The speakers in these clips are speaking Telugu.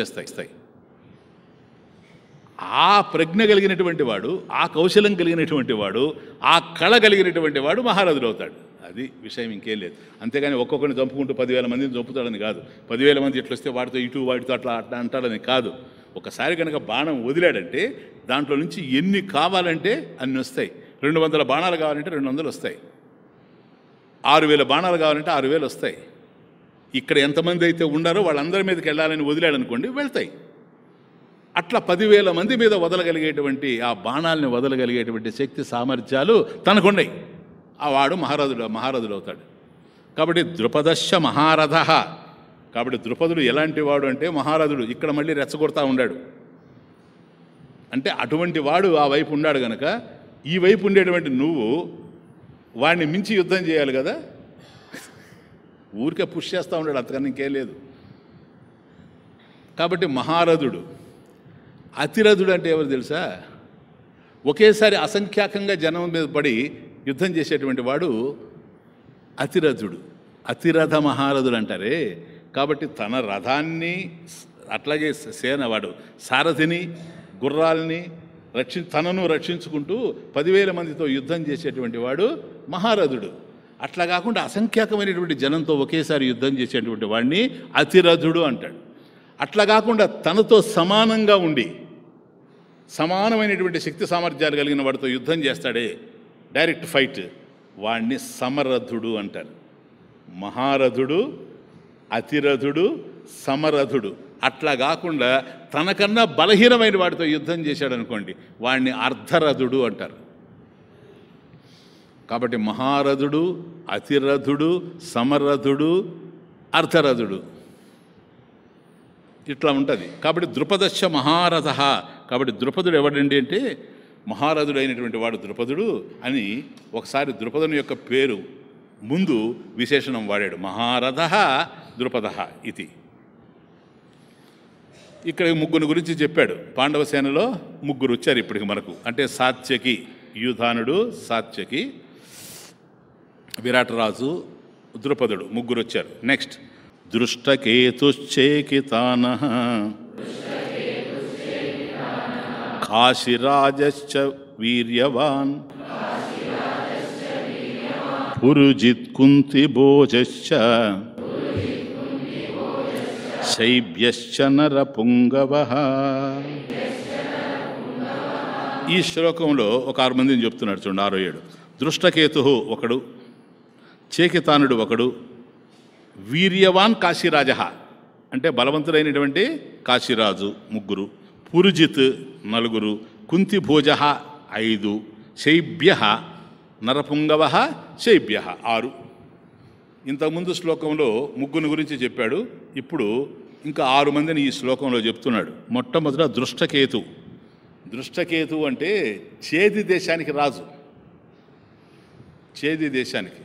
చేస్తాయి ఆ ప్రజ్ఞ కలిగినటువంటి వాడు ఆ కౌశలం కలిగినటువంటి వాడు ఆ కళ కలిగినటువంటి వాడు మహారాజులు అవుతాడు అది విషయం ఇంకేం లేదు అంతేగాని ఒక్కొక్కరిని చంపుకుంటూ పదివేల మందిని చంపుతాడని కాదు పదివేల మంది ఎట్లొస్తే వాటితో ఇటు వాటితో అట్లా అట్లా అంటాడని కాదు ఒకసారి కనుక బాణం వదిలాడంటే దాంట్లో నుంచి ఎన్ని కావాలంటే అన్ని వస్తాయి రెండు వందల బాణాలు కావాలంటే రెండు వందలు వస్తాయి ఆరు వేల బాణాలు కావాలంటే ఆరు వేలు వస్తాయి ఇక్కడ ఎంతమంది అయితే ఉండారో వాళ్ళందరి మీదకి వెళ్ళాలని వదిలాడు అనుకోండి వెళ్తాయి అట్లా పదివేల మంది మీద వదలగలిగేటువంటి ఆ బాణాలని వదలగలిగేటువంటి శక్తి సామర్థ్యాలు తనకుండయి ఆ వాడు మహారథుడు మహారథుడు అవుతాడు కాబట్టి ద్రుపదశ మహారథ కాబట్టి ద్రుపదుడు ఎలాంటి వాడు అంటే మహారథుడు ఇక్కడ మళ్ళీ రెచ్చగొడతా ఉన్నాడు అంటే అటువంటి వాడు ఆ వైపు ఉన్నాడు గనక ఈ వైపు ఉండేటువంటి నువ్వు వాడిని మించి యుద్ధం చేయాలి కదా ఊరికే పుష్ చేస్తూ ఉన్నాడు అంతకన్నా ఇంకేం లేదు కాబట్టి మహారథుడు అతిరథుడు అంటే ఎవరు తెలుసా ఒకేసారి అసంఖ్యాకంగా జనం మీద పడి యుద్ధం చేసేటువంటి వాడు అతిరథుడు అతిరథ మహారథుడు అంటారే కాబట్టి తన రథాన్ని అట్లాగే సేన వాడు సారథిని గుర్రాల్ని రక్షి తనను రక్షించుకుంటూ పదివేల మందితో యుద్ధం చేసేటువంటి వాడు మహారథుడు అట్లా కాకుండా అసంఖ్యాకమైనటువంటి జనంతో ఒకేసారి యుద్ధం చేసేటువంటి వాడిని అతిరథుడు అంటాడు అట్లా కాకుండా తనతో సమానంగా ఉండి సమానమైనటువంటి శక్తి సామర్థ్యాలు కలిగిన వాడితో యుద్ధం చేస్తాడే డైరెక్ట్ ఫైట్ వాణ్ణి సమరథుడు అంటారు మహారథుడు అతిరథుడు సమరథుడు అట్లా కాకుండా తనకన్నా బలహీనమైన వాడితో యుద్ధం చేశాడనుకోండి వాడిని అర్ధరథుడు అంటారు కాబట్టి మహారథుడు అతిరథుడు సమరథుడు అర్థరథుడు ఇట్లా ఉంటుంది కాబట్టి ద్రుపదశ మహారథ కాబట్టి ద్రుపదుడు ఎవడండి అంటే మహారథుడు అయినటువంటి వాడు ద్రుపదుడు అని ఒకసారి ద్రుపదుని యొక్క పేరు ముందు విశేషణం వాడాడు మహారథ ద్రుపద ఇది ఇక్కడ ముగ్గురు గురించి చెప్పాడు పాండవ సేనలో ముగ్గురు వచ్చారు ఇప్పటికి మనకు అంటే సాత్యకి యూధానుడు సాత్యకి విరాటరాజు ద్రుపదుడు ముగ్గురు వచ్చారు నెక్స్ట్ దృష్టకేతుశ్చేకితాన కాశిరాజశ్చ వీర్యవాన్ పురుజిత్ కుంతి భోజశ్చ శైభ్యశ్చ పుంగవ ఈ శ్లోకంలో ఒక ఆరు మందిని చెప్తున్నాడు చూడండి ఆరో ఏడు దృష్టకేతు ఒకడు చేకితానుడు ఒకడు వీర్యవాన్ కాశీరాజ అంటే బలవంతుడైనటువంటి కాశీరాజు ముగ్గురు పురుజిత్ నలుగురు కుంతి భోజ ఐదు శైభ్య నరపుంగవ శైభ్య ఆరు ఇంతకుముందు శ్లోకంలో ముగ్గురు గురించి చెప్పాడు ఇప్పుడు ఇంకా ఆరు మందిని ఈ శ్లోకంలో చెప్తున్నాడు మొట్టమొదట దృష్టకేతు దృష్టకేతు అంటే చేది దేశానికి రాజు చేది దేశానికి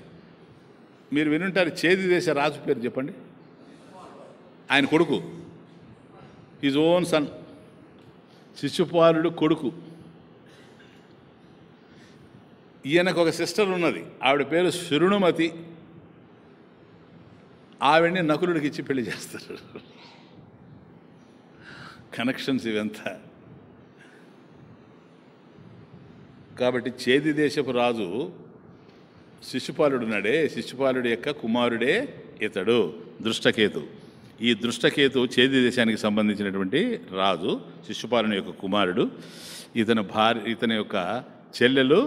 మీరు వినుంటారు చేది దేశ రాజు పేరు చెప్పండి ఆయన కొడుకు హిజ్ ఓన్ సన్ శిశుపాలుడు కొడుకు ఈయనకు ఒక సిస్టర్ ఉన్నది ఆవిడ పేరు శరుణుమతి ఆవిడని నకులుడికి ఇచ్చి పెళ్లి చేస్తారు కనెక్షన్స్ ఇవంత కాబట్టి చేది దేశపు రాజు శిశుపాలుడు ఉన్నాడే శిశుపాలుడి యొక్క కుమారుడే ఇతడు దృష్టకేతు ఈ దృష్టకేతు చేది దేశానికి సంబంధించినటువంటి రాజు శిశుపాలుని యొక్క కుమారుడు ఇతని భార్య ఇతని యొక్క చెల్లెలు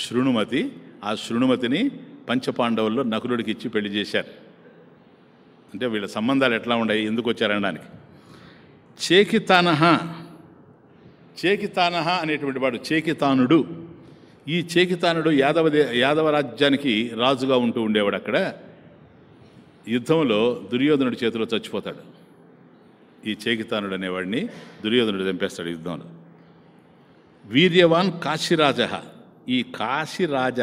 శృణుమతి ఆ శృణుమతిని పంచపాండవుల్లో నకులుడికి ఇచ్చి పెళ్లి చేశారు అంటే వీళ్ళ సంబంధాలు ఎట్లా ఉన్నాయి ఎందుకు వచ్చారనడానికి చేకితానహ చేకితానహ అనేటువంటి వాడు చేకితానుడు ఈ చేకితానుడు యాదవ యాదవ రాజ్యానికి రాజుగా ఉంటూ ఉండేవాడు అక్కడ యుద్ధంలో దుర్యోధనుడి చేతిలో చచ్చిపోతాడు ఈ చేకితానుడు అనేవాడిని దుర్యోధనుడు చంపేస్తాడు యుద్ధంలో వీర్యవాన్ కాశీరాజ ఈ కాశీరాజ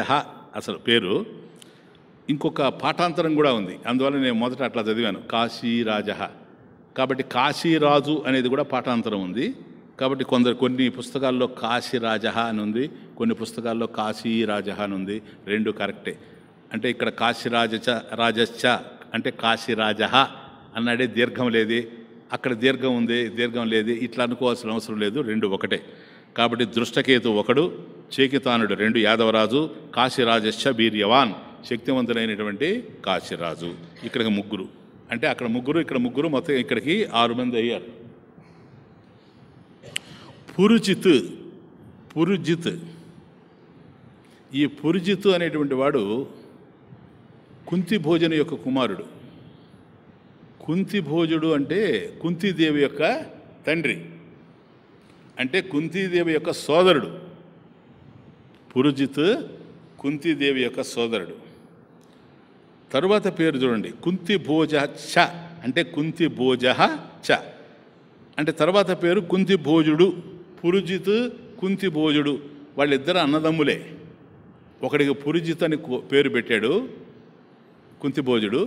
అసలు పేరు ఇంకొక పాఠాంతరం కూడా ఉంది అందువల్ల నేను మొదట అట్లా చదివాను కాశీరాజ కాబట్టి కాశీరాజు అనేది కూడా పాఠాంతరం ఉంది కాబట్టి కొందరు కొన్ని పుస్తకాల్లో కాశీరాజ అని ఉంది కొన్ని పుస్తకాల్లో కాశీ రాజహాన్ ఉంది రెండు కరెక్టే అంటే ఇక్కడ కాశీ రాజచ రాజశ్చ అంటే కాశీ రాజహ అన్నాడే దీర్ఘం లేదు అక్కడ దీర్ఘం ఉంది దీర్ఘం లేదు ఇట్లా అనుకోవాల్సిన అవసరం లేదు రెండు ఒకటే కాబట్టి దృష్టకేతు ఒకడు చేకితానుడు రెండు యాదవరాజు కాశీరాజశ్చ వీర్యవాన్ శక్తివంతులైనటువంటి కాశీరాజు ఇక్కడికి ముగ్గురు అంటే అక్కడ ముగ్గురు ఇక్కడ ముగ్గురు మొత్తం ఇక్కడికి ఆరు మంది అయ్యారు పురుజిత్ పురుజిత్ ఈ పురుజితు అనేటువంటి వాడు కుంతి భోజన యొక్క కుమారుడు కుంతి భోజుడు అంటే కుంతీదేవి యొక్క తండ్రి అంటే కుంతీదేవి యొక్క సోదరుడు పురుజిత్ కుంతీదేవి యొక్క సోదరుడు తరువాత పేరు చూడండి కుంతి భోజ చ అంటే కుంతి భోజ చ అంటే తర్వాత పేరు కుంతి భోజుడు పురుజిత్ కుంతి భోజుడు వాళ్ళిద్దరు అన్నదమ్ములే ఒకడికి పురుజిత్ అని పేరు పెట్టాడు కుంతిభోజుడు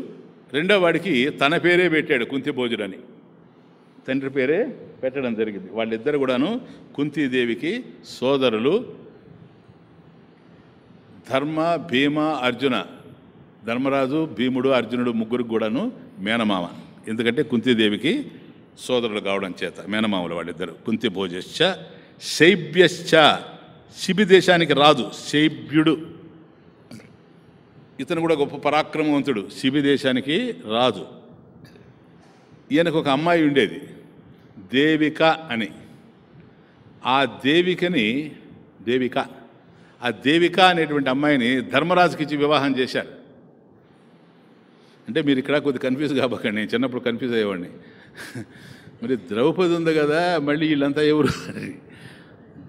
రెండో వాడికి తన పేరే పెట్టాడు కుంతిభోజుడు అని తండ్రి పేరే పెట్టడం జరిగింది వాళ్ళిద్దరు కూడాను కుంతీదేవికి సోదరులు ధర్మ భీమ అర్జున ధర్మరాజు భీముడు అర్జునుడు ముగ్గురు కూడాను మేనమామ ఎందుకంటే కుంతీదేవికి సోదరులు కావడం చేత మేనమామలు వాళ్ళిద్దరు కుంతి భోజశ్చ శైబ్యశ్చ శిబి దేశానికి రాజు శైభ్యుడు ఇతను కూడా గొప్ప పరాక్రమవంతుడు శిబి దేశానికి రాజు ఈయనకు ఒక అమ్మాయి ఉండేది దేవిక అని ఆ దేవికని దేవిక ఆ దేవిక అనేటువంటి అమ్మాయిని ధర్మరాజుకి ఇచ్చి వివాహం చేశారు అంటే మీరు ఇక్కడ కొద్దిగా కన్ఫ్యూజ్ కాబకండి నేను చిన్నప్పుడు కన్ఫ్యూజ్ అయ్యేవాడిని మరి ద్రౌపది ఉంది కదా మళ్ళీ వీళ్ళంతా ఎవరు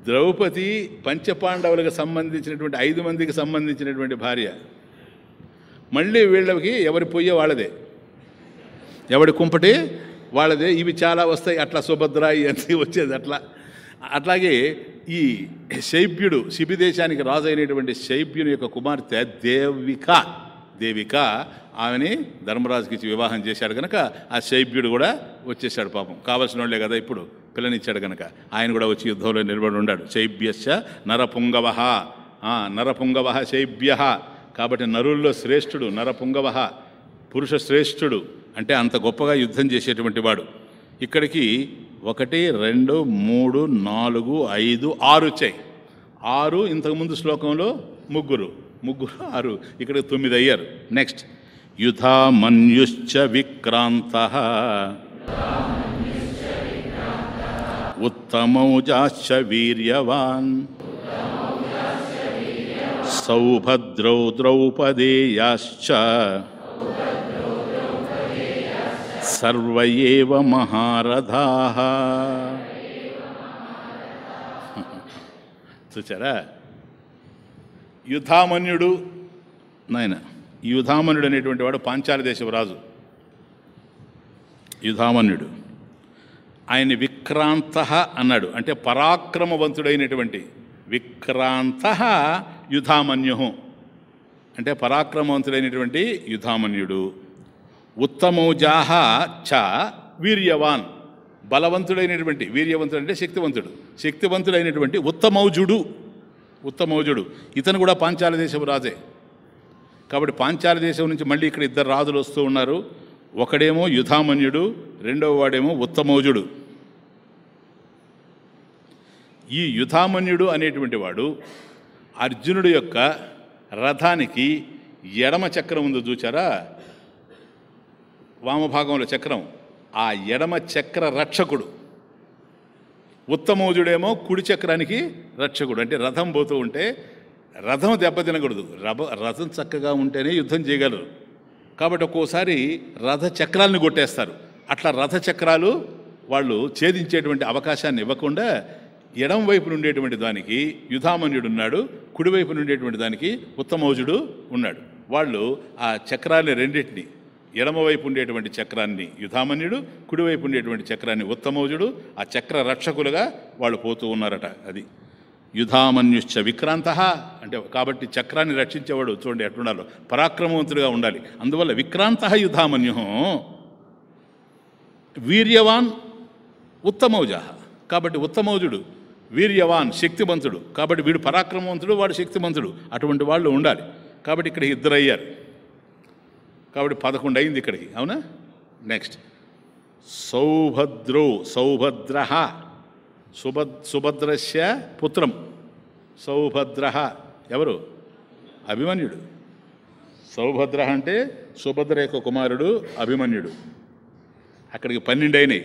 ద్రౌపది పంచపాండవులకు సంబంధించినటువంటి ఐదు మందికి సంబంధించినటువంటి భార్య మళ్ళీ వీళ్ళకి ఎవరి పోయే వాళ్ళదే ఎవడి కుంపటి వాళ్ళదే ఇవి చాలా వస్తాయి అట్లా సుభద్ర ఇవన్నీ వచ్చేది అట్లా అట్లాగే ఈ శైభ్యుడు శిబిదేశానికి రాజు అయినటువంటి శైభ్యుని యొక్క కుమార్తె దేవిక దేవిక ఆమెని ధర్మరాజుకి ఇచ్చి వివాహం చేశాడు కనుక ఆ శైభ్యుడు కూడా వచ్చేసాడు పాపం కావలసిన వాళ్ళే కదా ఇప్పుడు పిల్లనిచ్చాడు కనుక ఆయన కూడా వచ్చి యుద్ధంలో నిలబడి ఉన్నాడు శైభ్యశ నరపుంగవ నరపుంగవ శైబ్య కాబట్టి నరుల్లో శ్రేష్ఠుడు నరపుంగవ పురుష శ్రేష్ఠుడు అంటే అంత గొప్పగా యుద్ధం చేసేటువంటి వాడు ఇక్కడికి ఒకటి రెండు మూడు నాలుగు ఐదు ఆరు వచ్చాయి ఆరు ఇంతకుముందు శ్లోకంలో ముగ్గురు ముగ్గురు ఆరు ఇక్కడ తొమ్మిది అయ్యారు నెక్స్ట్ युधामन्युश्च विक्रान्तः उत्तमौजाश्च वीर्यवान् द्रौपदेयाश्च सर्व एव महारथाः सुचर युधामन्युडु नयन యుధామనుడు అనేటువంటి వాడు పాంచాల దేశం రాజు యుధామన్యుడు ఆయన విక్రాంత అన్నాడు అంటే పరాక్రమవంతుడైనటువంటి విక్రాంత యుధామన్యు అంటే పరాక్రమవంతుడైనటువంటి యుధామన్యుడు ఉత్తమౌజాహ చ వీర్యవాన్ బలవంతుడైనటువంటి వీర్యవంతుడు అంటే శక్తివంతుడు శక్తివంతుడైనటువంటి ఉత్తమౌజుడు ఉత్తమౌజుడు ఇతను కూడా పాంచాల దేశం రాజే కాబట్టి పాంచాల దేశం నుంచి మళ్ళీ ఇక్కడ ఇద్దరు రాజులు వస్తూ ఉన్నారు ఒకడేమో యుధామన్యుడు రెండవ వాడేమో ఉత్తమోజుడు ఈ యుధామన్యుడు అనేటువంటి వాడు అర్జునుడు యొక్క రథానికి ఎడమ చక్రం ఉందో చూచారా వామభాగంలో చక్రం ఆ ఎడమ చక్ర రక్షకుడు ఉత్తమోజుడేమో కుడి చక్రానికి రక్షకుడు అంటే రథం పోతూ ఉంటే రథం దెబ్బతినకూడదు రభ రథం చక్కగా ఉంటేనే యుద్ధం చేయగలరు కాబట్టి ఒక్కోసారి రథ చక్రాలను కొట్టేస్తారు అట్లా రథ చక్రాలు వాళ్ళు ఛేదించేటువంటి అవకాశాన్ని ఇవ్వకుండా ఎడం వైపు ఉండేటువంటి దానికి యుధామన్యుడు ఉన్నాడు కుడివైపు ఉండేటువంటి దానికి ఉత్తమౌజుడు ఉన్నాడు వాళ్ళు ఆ చక్రాన్ని రెండింటిని ఎడమవైపు ఉండేటువంటి చక్రాన్ని యుధామన్యుడు కుడివైపు ఉండేటువంటి చక్రాన్ని ఉత్తమౌజుడు ఆ చక్ర రక్షకులుగా వాళ్ళు పోతూ ఉన్నారట అది యుధామన్యుశ్చ విక్రాంత అంటే కాబట్టి చక్రాన్ని రక్షించేవాడు చూడండి ఎట్లుండాలో పరాక్రమవంతుడిగా ఉండాలి అందువల్ల విక్రాంత యుధామన్యు వీర్యవాన్ ఉత్తమౌజ కాబట్టి ఉత్తమౌజుడు వీర్యవాన్ శక్తివంతుడు కాబట్టి వీడు పరాక్రమవంతుడు వాడు శక్తివంతుడు అటువంటి వాళ్ళు ఉండాలి కాబట్టి ఇక్కడ ఇద్దరు అయ్యారు కాబట్టి పదకొండు అయింది ఇక్కడికి అవునా నెక్స్ట్ సౌభద్రో సౌభద్ర సుభద్ సుభద్రస్య పుత్రం సౌభద్ర ఎవరు అభిమన్యుడు సౌభద్ర అంటే సుభద్ర యొక్క కుమారుడు అభిమన్యుడు అక్కడికి పన్నెండు అయినాయి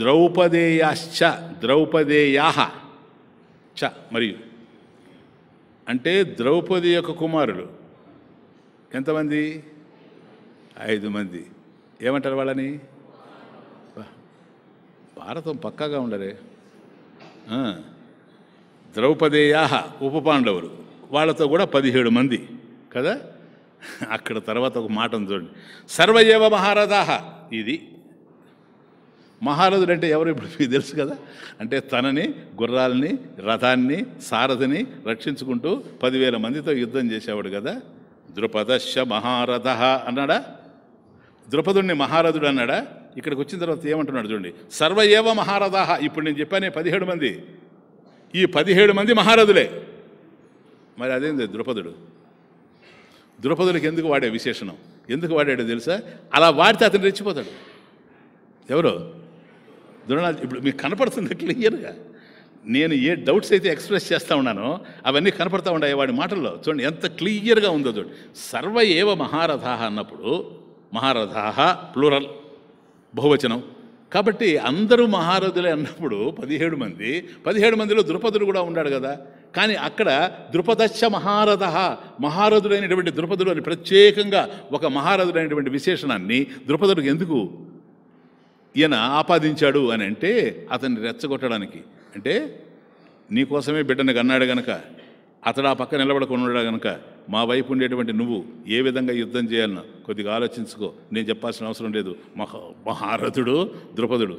ద్రౌపదేయాశ్చ ద్రౌపదేయా చ మరియు అంటే ద్రౌపది యొక్క కుమారుడు ఎంతమంది ఐదు మంది ఏమంటారు వాళ్ళని భారతం పక్కాగా ఉండరే ద్రౌపదేయాహ ఉప పాండవులు వాళ్ళతో కూడా పదిహేడు మంది కదా అక్కడ తర్వాత ఒక మాట చూడండి సర్వయవ మహారథాహ ఇది మహారథుడు అంటే ఎవరు ఇప్పుడు మీకు తెలుసు కదా అంటే తనని గుర్రాలని రథాన్ని సారథిని రక్షించుకుంటూ పదివేల మందితో యుద్ధం చేసేవాడు కదా ద్రుపదశ మహారథ అన్నాడా ద్రుపదుణ్ణి మహారథుడు అన్నాడా ఇక్కడికి వచ్చిన తర్వాత ఏమంటున్నాడు చూడండి సర్వయేవ మహారథాహ ఇప్పుడు నేను చెప్పానే పదిహేడు మంది ఈ పదిహేడు మంది మహారథులే మరి అదేంది ద్రుపదుడు ద్రుపదులకు ఎందుకు వాడే విశేషణం ఎందుకు వాడాడు తెలుసా అలా వాడితే అతను రెచ్చిపోతాడు ఎవరు ద్రోణాలు ఇప్పుడు మీకు కనపడుతుంది క్లియర్గా నేను ఏ డౌట్స్ అయితే ఎక్స్ప్రెస్ చేస్తూ ఉన్నానో అవన్నీ కనపడతా ఉన్నాయి వాడి మాటల్లో చూడండి ఎంత క్లియర్గా ఉందో చూడండి సర్వ ఏవ మహారథ అన్నప్పుడు మహారథ ప్లూరల్ బహువచనం కాబట్టి అందరూ మహారథులే అన్నప్పుడు పదిహేడు మంది పదిహేడు మందిలో ద్రుపదుడు కూడా ఉన్నాడు కదా కానీ అక్కడ ద్రుపదశ మహారథ మహారథుడైనటువంటి ద్రుపదుడు అని ప్రత్యేకంగా ఒక మహారథుడైనటువంటి విశేషణాన్ని ద్రుపదుడికి ఎందుకు ఈయన ఆపాదించాడు అని అంటే అతన్ని రెచ్చగొట్టడానికి అంటే నీకోసమే బిడ్డను కన్నాడు గనక అతడు ఆ పక్క నిలబడకుండా కనుక మా వైపు ఉండేటువంటి నువ్వు ఏ విధంగా యుద్ధం చేయాలన్నా కొద్దిగా ఆలోచించుకో నేను చెప్పాల్సిన అవసరం లేదు మహా మహారథుడు ద్రుపదుడు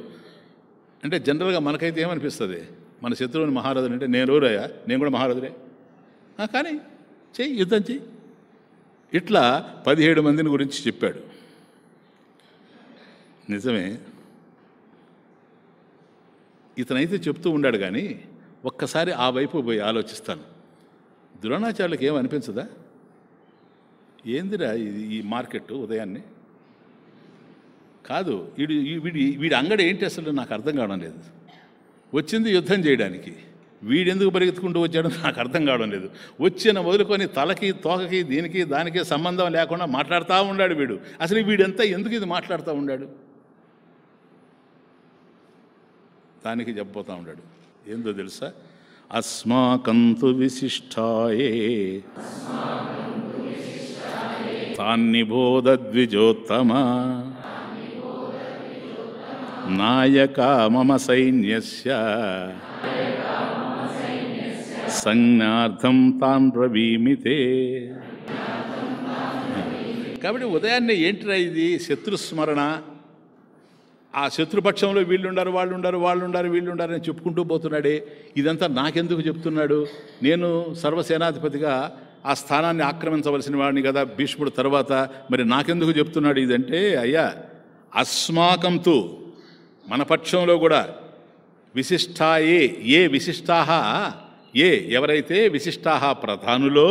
అంటే జనరల్గా మనకైతే ఏమనిపిస్తుంది మన శత్రువుని మహారథుడు అంటే నేను ఊరయ్యా నేను కూడా మహారథుడే కానీ చెయ్యి యుద్ధం చెయ్యి ఇట్లా పదిహేడు మందిని గురించి చెప్పాడు నిజమే ఇతనైతే చెప్తూ ఉన్నాడు కానీ ఒక్కసారి ఆ వైపు పోయి ఆలోచిస్తాను ద్రోణాచార్యులకు ఏమనిపించదా అనిపించదా ఏందిరా ఈ మార్కెట్ ఉదయాన్నే కాదు వీడు వీడి వీడి అంగడి ఏంటి అసలు నాకు అర్థం కావడం లేదు వచ్చింది యుద్ధం చేయడానికి వీడెందుకు పరిగెత్తుకుంటూ వచ్చాడో నాకు అర్థం కావడం లేదు వచ్చిన వదులుకొని తలకి తోకకి దీనికి దానికి సంబంధం లేకుండా మాట్లాడుతూ ఉన్నాడు వీడు అసలు వీడంతా ఎందుకు ఇది మాట్లాడుతూ ఉన్నాడు దానికి చెప్పబోతూ ఉన్నాడు ఏందో తెలుసా అస్మాకం తు విశిష్టాయే తాన్నిబోధద్విజోత్తమ నాయక మమ సైన్య సంజ్ఞార్థం తాన్ ప్రవీమితే కాబట్టి ఉదయాన్నే ఏంటి రా ఇది శత్రుస్మరణ ఆ శత్రుపక్షంలో వీళ్ళుండారు వాళ్ళు ఉండరు వాళ్ళు ఉండరు వీళ్ళు ఉండరు అని చెప్పుకుంటూ పోతున్నాడే ఇదంతా నాకెందుకు చెప్తున్నాడు నేను సర్వసేనాధిపతిగా ఆ స్థానాన్ని ఆక్రమించవలసిన వాడిని కదా భీష్ముడు తర్వాత మరి నాకెందుకు చెప్తున్నాడు ఇదంటే అయ్యా అస్మాకంతో మన పక్షంలో కూడా విశిష్టాయే ఏ విశిష్టాహ ఏ ఎవరైతే విశిష్టాహ ప్రధానులో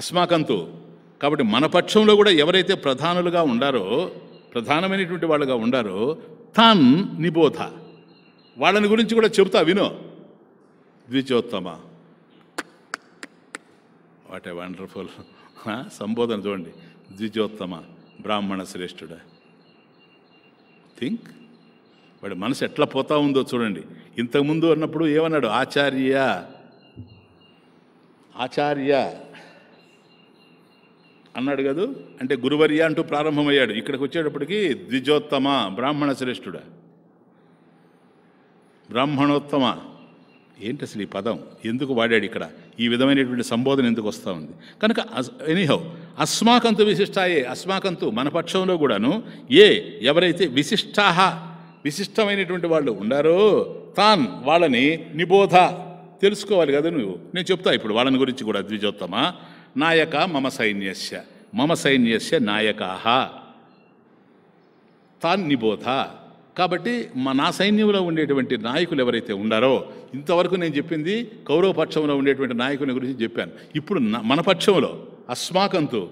అస్మాకంతో కాబట్టి మన పక్షంలో కూడా ఎవరైతే ప్రధానులుగా ఉండారో ప్రధానమైనటువంటి వాళ్ళుగా ఉండారో తాన్ నిబోధ వాళ్ళని గురించి కూడా చెబుతా వినో ద్విజోత్తమ వాట్ ఏ వండర్ఫుల్ సంబోధన చూడండి ద్విజోత్తమ బ్రాహ్మణ శ్రేష్ఠుడ థింక్ వాడి మనసు ఎట్లా పోతా ఉందో చూడండి ఇంతకుముందు అన్నప్పుడు ఏమన్నాడు ఆచార్య ఆచార్య అన్నాడు కదూ అంటే గురువర్య అంటూ ప్రారంభమయ్యాడు ఇక్కడికి వచ్చేటప్పటికి ద్విజోత్తమ బ్రాహ్మణ శ్రేష్ఠుడా బ్రాహ్మణోత్తమ ఏంటి అసలు ఈ పదం ఎందుకు వాడాడు ఇక్కడ ఈ విధమైనటువంటి సంబోధన ఎందుకు వస్తూ ఉంది కనుక ఎనీహౌ అస్మాకంతు విశిష్టాయే అస్మాకంతు మన పక్షంలో కూడాను ఏ ఎవరైతే విశిష్టాహ విశిష్టమైనటువంటి వాళ్ళు ఉండారో తాన్ వాళ్ళని నిబోధ తెలుసుకోవాలి కదా నువ్వు నేను చెప్తా ఇప్పుడు వాళ్ళని గురించి కూడా ద్విజోత్తమ నాయక మమ సైన్యస్య మమ సైన్యస్య నాయకాహ తాన్ నిబోధ కాబట్టి మా నా సైన్యంలో ఉండేటువంటి నాయకులు ఎవరైతే ఉన్నారో ఇంతవరకు నేను చెప్పింది కౌరవ పక్షంలో ఉండేటువంటి నాయకుని గురించి చెప్పాను ఇప్పుడు మన పక్షంలో అస్మాకంతు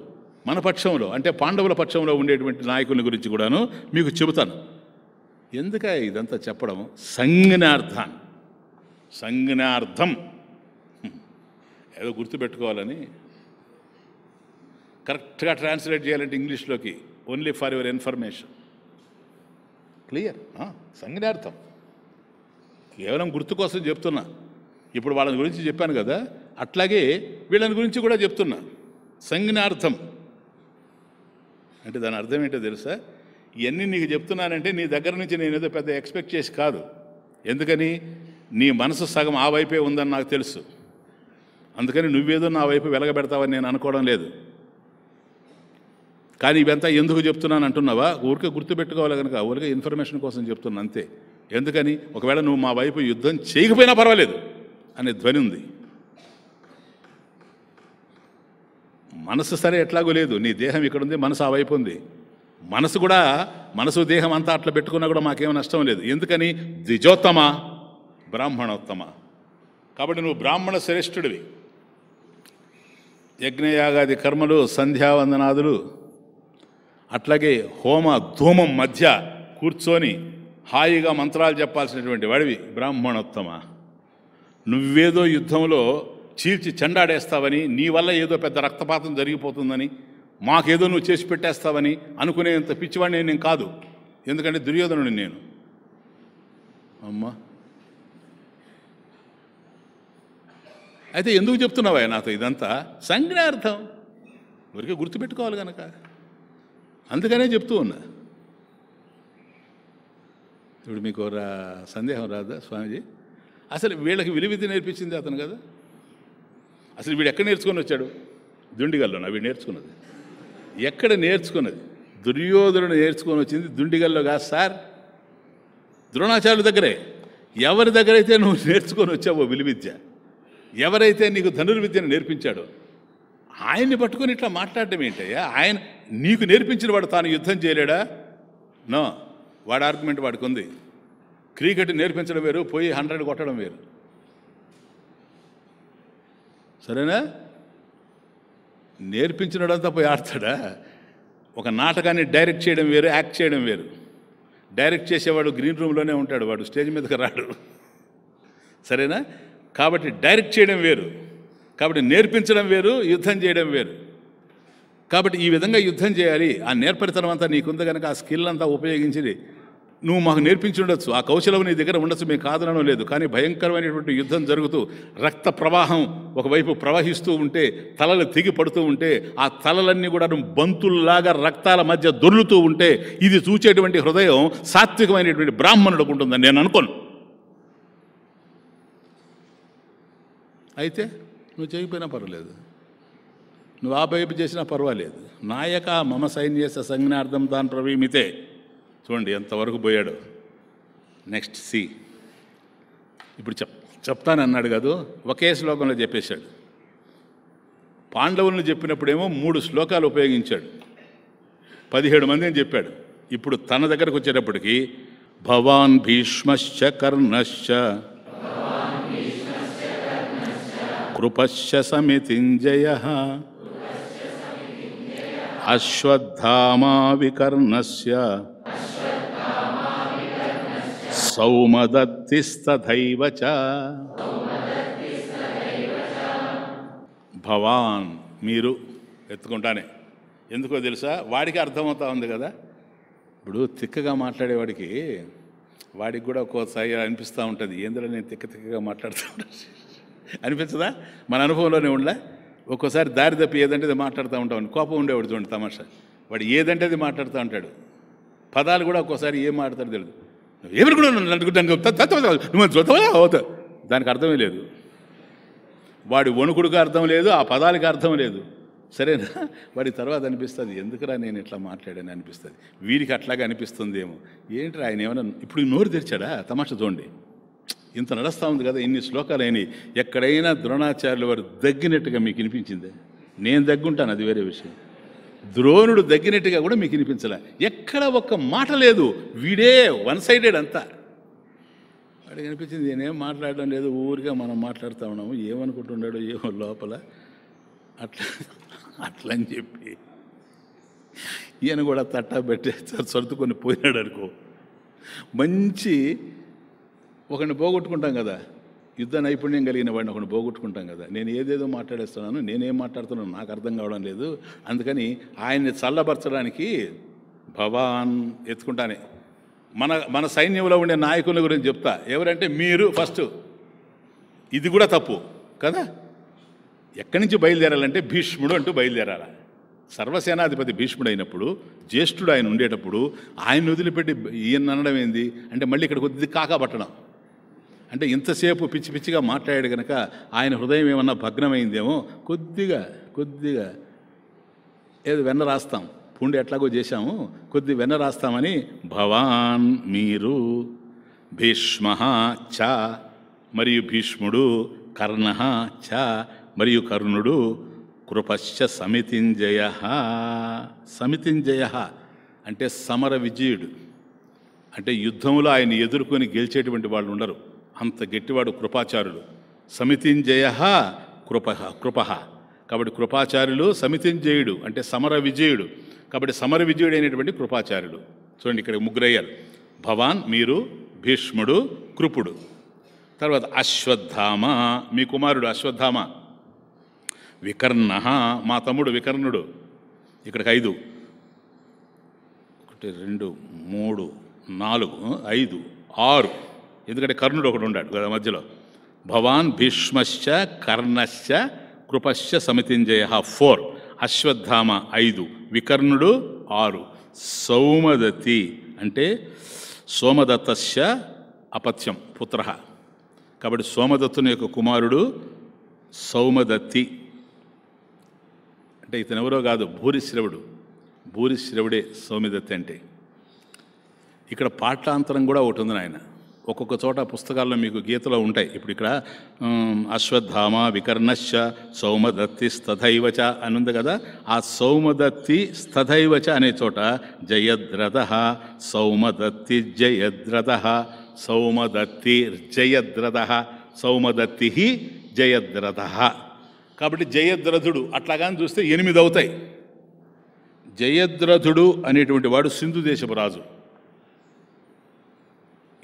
మన పక్షంలో అంటే పాండవుల పక్షంలో ఉండేటువంటి నాయకుని గురించి కూడాను మీకు చెబుతాను ఎందుక ఇదంతా చెప్పడం సంజ్ఞార్థాన్ సంజ్ఞార్థం ఏదో గుర్తుపెట్టుకోవాలని కరెక్ట్గా ట్రాన్స్లేట్ చేయాలంటే ఇంగ్లీష్లోకి only for your information clear సంజ్ఞార్థం కేవలం గుర్తు కోసం చెప్తున్నా ఇప్పుడు వాళ్ళని గురించి చెప్పాను కదా అట్లాగే వీళ్ళని గురించి కూడా చెప్తున్నా సంజ్ఞార్థం అంటే దాని అర్థం ఏంటో తెలుసా ఇవన్నీ నీకు చెప్తున్నానంటే నీ దగ్గర నుంచి నేను ఏదో పెద్ద ఎక్స్పెక్ట్ చేసి కాదు ఎందుకని నీ మనసు సగం ఆ వైపే ఉందని నాకు తెలుసు అందుకని నువ్వేదో నా వైపు వెలగబెడతావని నేను అనుకోవడం లేదు కానీ ఇవంతా ఎందుకు చెప్తున్నాను అంటున్నావా ఊరికే గుర్తుపెట్టుకోవాలి కనుక ఊరికే ఇన్ఫర్మేషన్ కోసం చెప్తున్నాను అంతే ఎందుకని ఒకవేళ నువ్వు మా వైపు యుద్ధం చేయకపోయినా పర్వాలేదు అనే ధ్వని ఉంది మనసు సరే ఎట్లాగో లేదు నీ దేహం ఇక్కడ ఉంది మనసు ఆ వైపు ఉంది మనసు కూడా మనసు దేహం అంతా అట్లా పెట్టుకున్నా కూడా మాకేమీ నష్టం లేదు ఎందుకని ద్విజోత్తమ బ్రాహ్మణోత్తమ కాబట్టి నువ్వు బ్రాహ్మణ శ్రేష్ఠుడివి యజ్ఞయాగాది కర్మలు సంధ్యావందనాదులు అట్లాగే హోమ ధూమం మధ్య కూర్చొని హాయిగా మంత్రాలు చెప్పాల్సినటువంటి వాడివి బ్రాహ్మణోత్తమ నువ్వేదో యుద్ధంలో చీల్చి చెండాడేస్తావని నీ వల్ల ఏదో పెద్ద రక్తపాతం జరిగిపోతుందని మాకేదో నువ్వు చేసి పెట్టేస్తావని అనుకునేంత పిచ్చివాడిని నేను కాదు ఎందుకంటే దుర్యోధనుడిని నేను అమ్మా అయితే ఎందుకు చెప్తున్నావా నాతో ఇదంతా సంజ్ఞార్థం ఊరికే గుర్తుపెట్టుకోవాలి కనుక అందుకనే చెప్తూ ఉన్నా ఇప్పుడు మీకు రా సందేహం రాదా స్వామిజీ అసలు వీళ్ళకి విలువిద్య నేర్పించింది అతను కదా అసలు వీడు ఎక్కడ నేర్చుకొని వచ్చాడు నా వీడు నేర్చుకున్నది ఎక్కడ నేర్చుకున్నది దుర్యోధనుడు నేర్చుకొని వచ్చింది దుండిగల్లో కాదు సార్ ద్రోణాచార్యుల దగ్గరే ఎవరి దగ్గరైతే నువ్వు నేర్చుకొని వచ్చావో విలువిద్య ఎవరైతే నీకు ధనుర్విద్యను నేర్పించాడో ఆయన్ని పట్టుకొని ఇట్లా మాట్లాడడం ఏంటయ్యా ఆయన నీకు నేర్పించిన వాడు తాను యుద్ధం చేయలేడా నో వాడి ఆర్గ్యుమెంట్ వాడికి ఉంది క్రికెట్ నేర్పించడం వేరు పోయి హండ్రెడ్ కొట్టడం వేరు సరేనా నేర్పించినడంతా పోయి ఆడతాడా ఒక నాటకాన్ని డైరెక్ట్ చేయడం వేరు యాక్ట్ చేయడం వేరు డైరెక్ట్ చేసేవాడు గ్రీన్ రూమ్లోనే ఉంటాడు వాడు స్టేజ్ మీదకి రాడు సరేనా కాబట్టి డైరెక్ట్ చేయడం వేరు కాబట్టి నేర్పించడం వేరు యుద్ధం చేయడం వేరు కాబట్టి ఈ విధంగా యుద్ధం చేయాలి ఆ నేర్పరితనం అంతా నీకుంది కనుక ఆ స్కిల్ అంతా ఉపయోగించింది నువ్వు మాకు నేర్పించి ఉండొచ్చు ఆ కౌశలం నీ దగ్గర ఉండొచ్చు మేము కాదనడం లేదు కానీ భయంకరమైనటువంటి యుద్ధం జరుగుతూ రక్త ప్రవాహం ఒకవైపు ప్రవహిస్తూ ఉంటే తలలు తెగి పడుతూ ఉంటే ఆ తలలన్నీ కూడా బంతుల్లాగా రక్తాల మధ్య దొర్లుతూ ఉంటే ఇది చూచేటువంటి హృదయం సాత్వికమైనటువంటి బ్రాహ్మణుడికి ఉంటుందని నేను అనుకోను అయితే నువ్వు చేయకపోయినా పర్వాలేదు నువ్వు ఆ వైపు చేసినా పర్వాలేదు నాయక మమ సైన్యస సంజ్ఞార్థం దాని ప్రవీమితే చూడండి ఎంతవరకు పోయాడు నెక్స్ట్ సి ఇప్పుడు చెప్ చెప్తానన్నాడు కాదు ఒకే శ్లోకంలో చెప్పేశాడు పాండవులను చెప్పినప్పుడేమో మూడు శ్లోకాలు ఉపయోగించాడు పదిహేడు మందిని చెప్పాడు ఇప్పుడు తన దగ్గరకు వచ్చేటప్పటికి భవాన్ భీష్మశ్చ కర్ణశ్చ కృపశ్య సమితింజయ అశ్వత్థామా వికర్ణస్య భవాన్ మీరు ఎత్తుకుంటానే ఎందుకో తెలుసా వాడికి అర్థమవుతా ఉంది కదా ఇప్పుడు తిక్కగా మాట్లాడేవాడికి వాడికి కూడా ఒక్కోసారి అనిపిస్తూ ఉంటుంది ఏందులో నేను తిక్క తిక్కగా మాట్లాడుతూ ఉంటాను అనిపించదా మన అనుభవంలోనే ఉండలే ఒక్కోసారి దారి తప్పి ఏదంటే అది మాట్లాడుతూ ఉంటాం కోపం ఉండేవాడు చూడండి తమాషా వాడు ఏదంటే అది మాట్లాడుతూ ఉంటాడు పదాలు కూడా ఒక్కోసారి ఏం మాట్లాడతాడు తెలియదు ఎవరు కూడా అనుకుంటాను నువ్వు చూద్దామా అవుతా దానికి అర్థమే లేదు వాడి వణుకుడికి అర్థం లేదు ఆ పదాలకు అర్థం లేదు సరేనా వాడి తర్వాత అనిపిస్తుంది ఎందుకురా నేను ఇట్లా మాట్లాడాను అనిపిస్తుంది వీరికి అట్లాగే అనిపిస్తుంది ఏమో ఏంటి ఆయన ఏమైనా ఇప్పుడు నోరు తెరిచాడా తమాషా చూడండి ఇంత నడుస్తూ ఉంది కదా ఇన్ని శ్లోకాలు అయినాయి ఎక్కడైనా ద్రోణాచార్యులు వారు దగ్గినట్టుగా మీకు వినిపించిందే నేను దగ్గుంటాను అది వేరే విషయం ద్రోణుడు దగ్గినట్టుగా కూడా మీకు వినిపించలే ఎక్కడ ఒక్క మాట లేదు వీడే వన్ సైడెడ్ అంతా వాడికి అనిపించింది నేనేం మాట్లాడడం లేదు ఊరిగా మనం మాట్లాడుతూ ఉన్నాము ఏమనుకుంటున్నాడో ఏమో లోపల అట్లా అట్లా అని చెప్పి ఈయన కూడా తట్టా పెట్టే సర్దుకొని పోయినాడు అనుకో మంచి ఒకరిని పోగొట్టుకుంటాం కదా యుద్ధ నైపుణ్యం కలిగిన వాడిని ఒకరిని పోగొట్టుకుంటాం కదా నేను ఏదేదో మాట్లాడేస్తున్నాను నేనేం మాట్లాడుతున్నాను నాకు అర్థం కావడం లేదు అందుకని ఆయన్ని చల్లబరచడానికి భవాన్ ఎత్తుకుంటానే మన మన సైన్యంలో ఉండే నాయకుల గురించి చెప్తా ఎవరంటే మీరు ఫస్ట్ ఇది కూడా తప్పు కదా ఎక్కడి నుంచి బయలుదేరాలంటే భీష్ముడు అంటూ బయలుదేరాలా సర్వసేనాధిపతి భీష్ముడు అయినప్పుడు జ్యేష్ఠుడు ఆయన ఉండేటప్పుడు ఆయన వదిలిపెట్టి ఈయన అనడం ఏంది అంటే మళ్ళీ ఇక్కడ కొద్ది కాకా పట్టడం అంటే ఇంతసేపు పిచ్చి పిచ్చిగా మాట్లాడాడు కనుక ఆయన హృదయం ఏమన్నా భగ్నమైందేమో కొద్దిగా కొద్దిగా ఏదో వెన్న రాస్తాం పుండి ఎట్లాగో చేశాము కొద్ది వెన్న రాస్తామని భవాన్ మీరు భీష్మ చ మరియు భీష్ముడు కర్ణ చ మరియు కర్ణుడు కృపశ్చ సమితింజయ సమితింజయ అంటే సమర విజయుడు అంటే యుద్ధంలో ఆయన ఎదుర్కొని గెలిచేటువంటి వాళ్ళు ఉండరు అంత గట్టివాడు కృపాచారుడు సమితింజయ కృప కృప కాబట్టి కృపాచార్యులు సమితింజయుడు అంటే సమర విజయుడు కాబట్టి సమర విజయుడైనటువంటి కృపాచార్యుడు చూడండి ఇక్కడ ముగ్గురయ్యారు భవాన్ మీరు భీష్ముడు కృపుడు తర్వాత అశ్వత్థామ మీ కుమారుడు అశ్వత్థామ వికర్ణ మా తమ్ముడు వికర్ణుడు ఇక్కడికి ఐదు ఒకటి రెండు మూడు నాలుగు ఐదు ఆరు ఎందుకంటే కర్ణుడు ఒకడు ఉన్నాడు కదా మధ్యలో భవాన్ భీష్మశ్చ కర్ణశ్చ కృపశ్చ సమితింజయ ఫోర్ అశ్వత్థామ ఐదు వికర్ణుడు ఆరు సౌమదతి అంటే సోమదత్తస్య అపత్యం పుత్ర కాబట్టి సోమదత్తుని యొక్క కుమారుడు సౌమదత్తి అంటే ఇతనెవరో కాదు భూరిశ్రవుడు భూరిశ్రవుడే సౌమిదత్తి అంటే ఇక్కడ పాఠాంతరం కూడా ఒకటి ఉంది నాయన ఒక్కొక్క చోట పుస్తకాల్లో మీకు గీతలో ఉంటాయి ఇప్పుడు ఇక్కడ అశ్వత్థామ వికర్ణశ్చ సౌమదత్తి స్తథైవచ అని ఉంది కదా ఆ సౌమదత్తి స్తథైవచ అనే చోట జయద్రథ సౌమదత్తి జయద్రథ సౌమదత్తి జయద్రథ సౌమదత్తి జయద్రథ కాబట్టి జయద్రథుడు అట్లాగాని చూస్తే ఎనిమిది అవుతాయి జయద్రథుడు అనేటువంటి వాడు సింధు దేశపు రాజు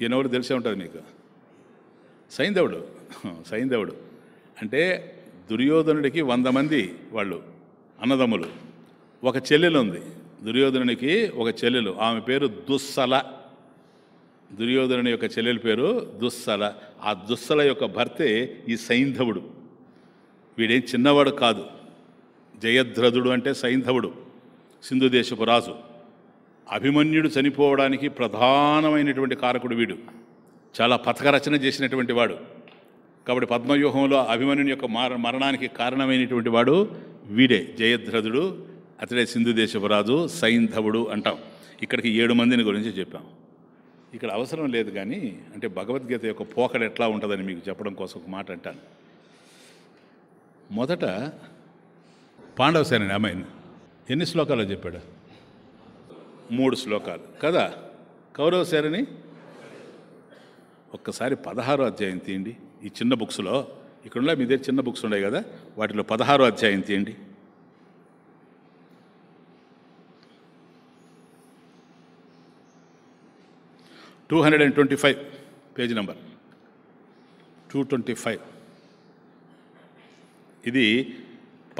ఎన్నోడు తెలిసే ఉంటుంది మీకు సైంధవుడు సైంధవుడు అంటే దుర్యోధనుడికి వంద మంది వాళ్ళు అన్నదమ్ములు ఒక చెల్లెలు ఉంది దుర్యోధనునికి ఒక చెల్లెలు ఆమె పేరు దుస్సల దుర్యోధనుని యొక్క చెల్లెల పేరు దుస్సల ఆ దుస్సల యొక్క భర్తే ఈ సైంధవుడు వీడేం చిన్నవాడు కాదు జయధ్రథుడు అంటే సైంధవుడు సింధుదేశపు రాజు అభిమన్యుడు చనిపోవడానికి ప్రధానమైనటువంటి కారకుడు వీడు చాలా రచన చేసినటువంటి వాడు కాబట్టి పద్మవ్యూహంలో అభిమన్యుని యొక్క మర మరణానికి కారణమైనటువంటి వాడు వీడే జయధ్రథుడు అతడే సింధు దేశపురాజు సైంధవుడు అంటాం ఇక్కడికి ఏడు మందిని గురించి చెప్పాం ఇక్కడ అవసరం లేదు కానీ అంటే భగవద్గీత యొక్క పోకడ ఎట్లా ఉంటుందని మీకు చెప్పడం కోసం ఒక మాట అంటాను మొదట పాండవసేన అమ్మాయిని ఎన్ని శ్లోకాలు చెప్పాడు మూడు శ్లోకాలు కదా కౌరవ శారని ఒక్కసారి పదహారో అధ్యాయం తీయండి ఈ చిన్న బుక్స్లో ఇక్కడ మీ దగ్గర చిన్న బుక్స్ ఉన్నాయి కదా వాటిలో పదహారో అధ్యాయం తీయండి two hundred and twenty five page number two twenty five ఇది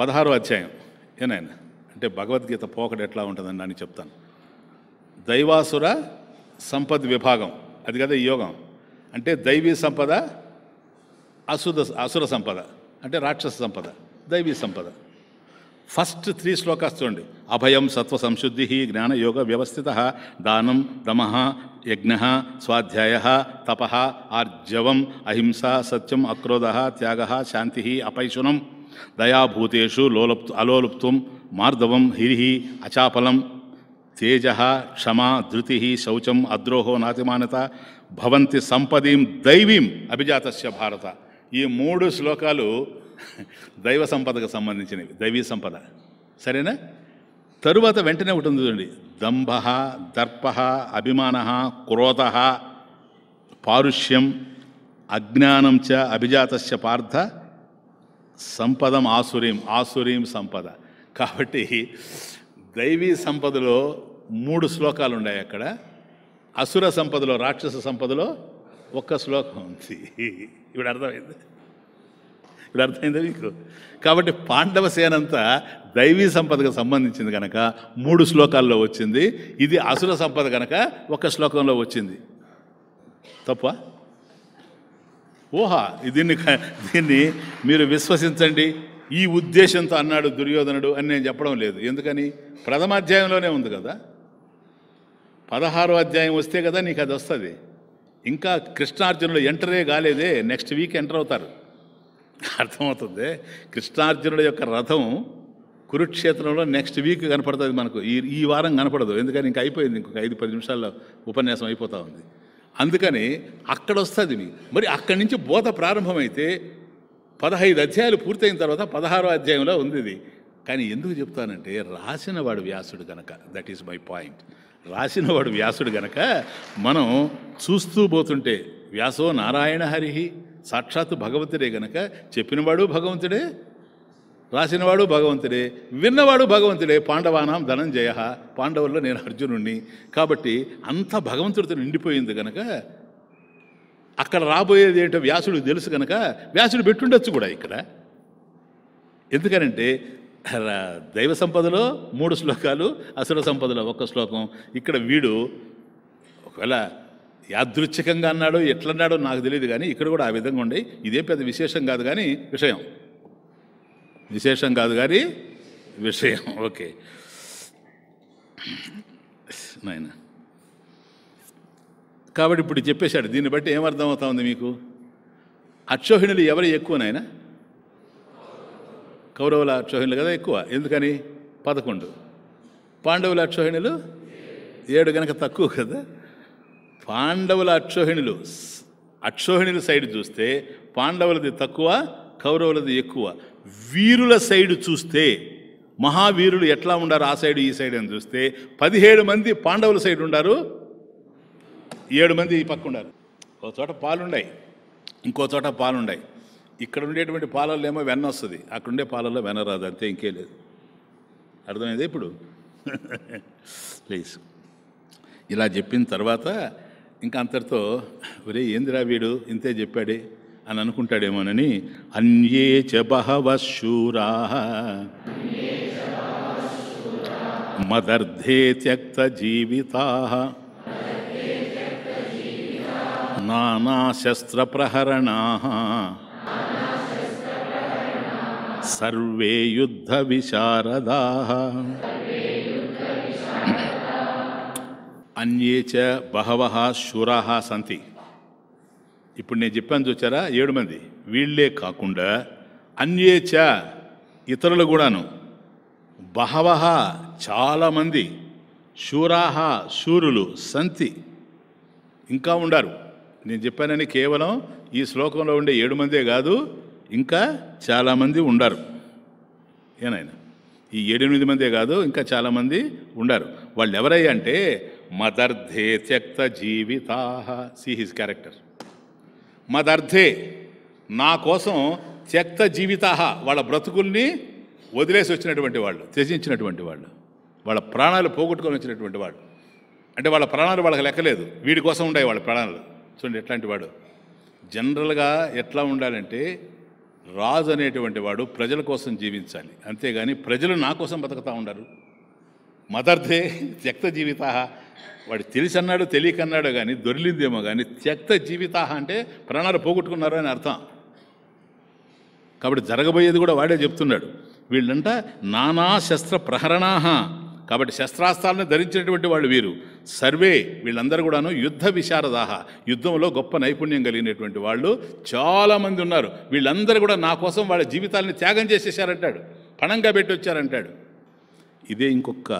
పదహారో అధ్యాయం ఏనాయన అంటే భగవద్గీత పోకడ ఎట్లా ఉంటుందని అని చెప్తాను దైవాసుర సంపద విభాగం అది కదా ఈ యోగం అంటే దైవీ సంపద అసుద అసుర సంపద అంటే రాక్షస సంపద దైవీ సంపద ఫస్ట్ త్రీ శ్లోకాస్ చూడండి అభయం సత్వ సంశుద్ధి జ్ఞానయోగ వ్యవస్థిత దానం దమ యజ్ఞ స్వాధ్యాయ తప ఆర్జవం అహింస సత్యం అక్రోధ త్యాగ శాంతి అపైశునం దయాభూతూ లోలప్ అలోలుప్తం మార్ధవం హిరి అచాపలం తేజ క్షమా ధృతి శౌచం అద్రోహో నాతిమానత భవంతి సంపదీం దైవీం అభిజాతస్య భారత ఈ మూడు శ్లోకాలు దైవ సంపదకు సంబంధించినవి దైవీ సంపద సరేనా తరువాత వెంటనే ఉంటుంది చూడండి దంభ దర్ప అభిమాన క్రోధ పారుష్యం అజ్ఞానం చ అభిజాతస్య పార్థ సంపదం ఆసురీం ఆసురీం సంపద కాబట్టి దైవీ సంపదలో మూడు శ్లోకాలు ఉన్నాయి అక్కడ అసుర సంపదలో రాక్షస సంపదలో ఒక్క శ్లోకం ఉంది ఇప్పుడు అర్థమైంది ఇప్పుడు అర్థమైందా మీకు కాబట్టి పాండవ సేనంతా దైవీ సంపదకు సంబంధించింది కనుక మూడు శ్లోకాల్లో వచ్చింది ఇది అసుర సంపద కనుక ఒక శ్లోకంలో వచ్చింది తప్ప ఊహ దీన్ని దీన్ని మీరు విశ్వసించండి ఈ ఉద్దేశంతో అన్నాడు దుర్యోధనుడు అని నేను చెప్పడం లేదు ఎందుకని ప్రథమ అధ్యాయంలోనే ఉంది కదా పదహారో అధ్యాయం వస్తే కదా నీకు అది వస్తుంది ఇంకా కృష్ణార్జునుడు ఎంటరే కాలేదే నెక్స్ట్ వీక్ ఎంటర్ అవుతారు అర్థమవుతుంది కృష్ణార్జునుడు యొక్క రథం కురుక్షేత్రంలో నెక్స్ట్ వీక్ కనపడుతుంది మనకు ఈ ఈ వారం కనపడదు ఎందుకని ఇంకా అయిపోయింది ఇంకొక ఐదు పది నిమిషాల్లో ఉపన్యాసం అయిపోతూ ఉంది అందుకని అక్కడ వస్తుంది మరి అక్కడి నుంచి బోధ ప్రారంభమైతే పదహైదు అధ్యాయాలు పూర్తయిన తర్వాత పదహారో అధ్యాయంలో ఉంది ఇది కానీ ఎందుకు చెప్తానంటే రాసినవాడు వ్యాసుడు గనక దట్ ఈస్ మై పాయింట్ రాసినవాడు వ్యాసుడు గనక మనం చూస్తూ పోతుంటే వ్యాసో నారాయణ హరిహి సాక్షాత్ భగవంతుడే గనక చెప్పినవాడు భగవంతుడే రాసినవాడు భగవంతుడే విన్నవాడు భగవంతుడే పాండవానాం ధనంజయ పాండవుల్లో నేను అర్జునుణ్ణి కాబట్టి అంత భగవంతుడితో నిండిపోయింది కనుక అక్కడ రాబోయేది ఏంటో వ్యాసుడు తెలుసు కనుక వ్యాసుడు పెట్టుండొచ్చు కూడా ఇక్కడ ఎందుకనంటే దైవ సంపదలో మూడు శ్లోకాలు అసుర సంపదలో ఒక్క శ్లోకం ఇక్కడ వీడు ఒకవేళ యాదృచ్ఛికంగా అన్నాడో ఎట్లన్నాడో నాకు తెలియదు కానీ ఇక్కడ కూడా ఆ విధంగా ఉండే ఇదే పెద్ద విశేషం కాదు కానీ విషయం విశేషం కాదు కానీ విషయం ఓకే నాయనా కాబట్టి ఇప్పుడు చెప్పేశాడు దీన్ని బట్టి ఏమర్థమవుతా ఉంది మీకు అక్షోహిణులు ఎవరు నాయన కౌరవుల అక్షోహిణులు కదా ఎక్కువ ఎందుకని పదకొండు పాండవుల అక్షోహిణులు ఏడు కనుక తక్కువ కదా పాండవుల అక్షోహిణులు అక్షోహిణుల సైడ్ చూస్తే పాండవులది తక్కువ కౌరవులది ఎక్కువ వీరుల సైడ్ చూస్తే మహావీరులు ఎట్లా ఉండారు ఆ సైడ్ ఈ సైడ్ అని చూస్తే పదిహేడు మంది పాండవుల సైడ్ ఉండారు ఏడు మంది ఈ పక్క ఉన్నారు ఒక చోట పాలున్నాయి ఇంకో చోట పాలున్నాయి ఇక్కడ ఉండేటువంటి పాలల్లో ఏమో వెన్న వస్తుంది అక్కడ ఉండే పాలల్లో వెనరాదు రాదు అంతే ఇంకే లేదు అర్థమైంది ఇప్పుడు ప్లీజ్ ఇలా చెప్పిన తర్వాత ఇంకా అంతటితో ఒరే ఏందిరా వీడు ఇంతే చెప్పాడే అని అనుకుంటాడేమోనని అన్యే చూరా బహవశూరా మదర్థే త్యక్త జీవితా नानाशस्त्रप्रहरणा యుద్ధ విశారదా అన్యే చ బహవ శురాహ సంతి ఇప్పుడు నేను చెప్పాను చూచారా ఏడు మంది వీళ్ళే కాకుండా అన్యే చ ఇతరులు కూడాను బహవ చాలామంది శూరాహ శూరులు సంతి ఇంకా ఉండారు నేను చెప్పానని కేవలం ఈ శ్లోకంలో ఉండే ఏడు మందే కాదు ఇంకా చాలామంది ఉండరు ఏనాయన ఈ ఏడెనిమిది మందే కాదు ఇంకా చాలామంది ఉండరు వాళ్ళు ఎవరై అంటే మదర్థే త్యక్త జీవితాహ సి హిజ్ క్యారెక్టర్ మదర్థే నా కోసం త్యక్త జీవితా వాళ్ళ బ్రతుకుల్ని వదిలేసి వచ్చినటువంటి వాళ్ళు త్యజించినటువంటి వాళ్ళు వాళ్ళ ప్రాణాలు పోగొట్టుకొని వచ్చినటువంటి వాళ్ళు అంటే వాళ్ళ ప్రాణాలు వాళ్ళకి లెక్కలేదు వీడి కోసం ఉండే వాళ్ళ ప్రాణాలు చూడండి ఎట్లాంటి వాడు జనరల్గా ఎట్లా ఉండాలంటే రాజు అనేటువంటి వాడు ప్రజల కోసం జీవించాలి అంతేగాని ప్రజలు నా కోసం బతుకుతూ ఉండరు మదర్థే త్యక్త జీవిత వాడు తెలిసి అన్నాడు తెలియక అన్నాడు కానీ దొరిలిందేమో కానీ త్యక్త జీవిత అంటే ప్రాణాలు పోగొట్టుకున్నారు అని అర్థం కాబట్టి జరగబోయేది కూడా వాడే చెప్తున్నాడు వీళ్ళంట నానా శస్త్ర ప్రహరణాహ కాబట్టి శస్త్రాస్త్రాలను ధరించినటువంటి వాళ్ళు వీరు సర్వే వీళ్ళందరూ కూడాను యుద్ధ విశారదాహ యుద్ధంలో గొప్ప నైపుణ్యం కలిగినటువంటి వాళ్ళు చాలామంది ఉన్నారు వీళ్ళందరూ కూడా నా కోసం వాళ్ళ జీవితాలను త్యాగం చేసేసారంటాడు పణంగా పెట్టి వచ్చారంటాడు ఇదే ఇంకొక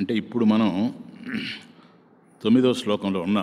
అంటే ఇప్పుడు మనం తొమ్మిదో శ్లోకంలో ఉన్నాం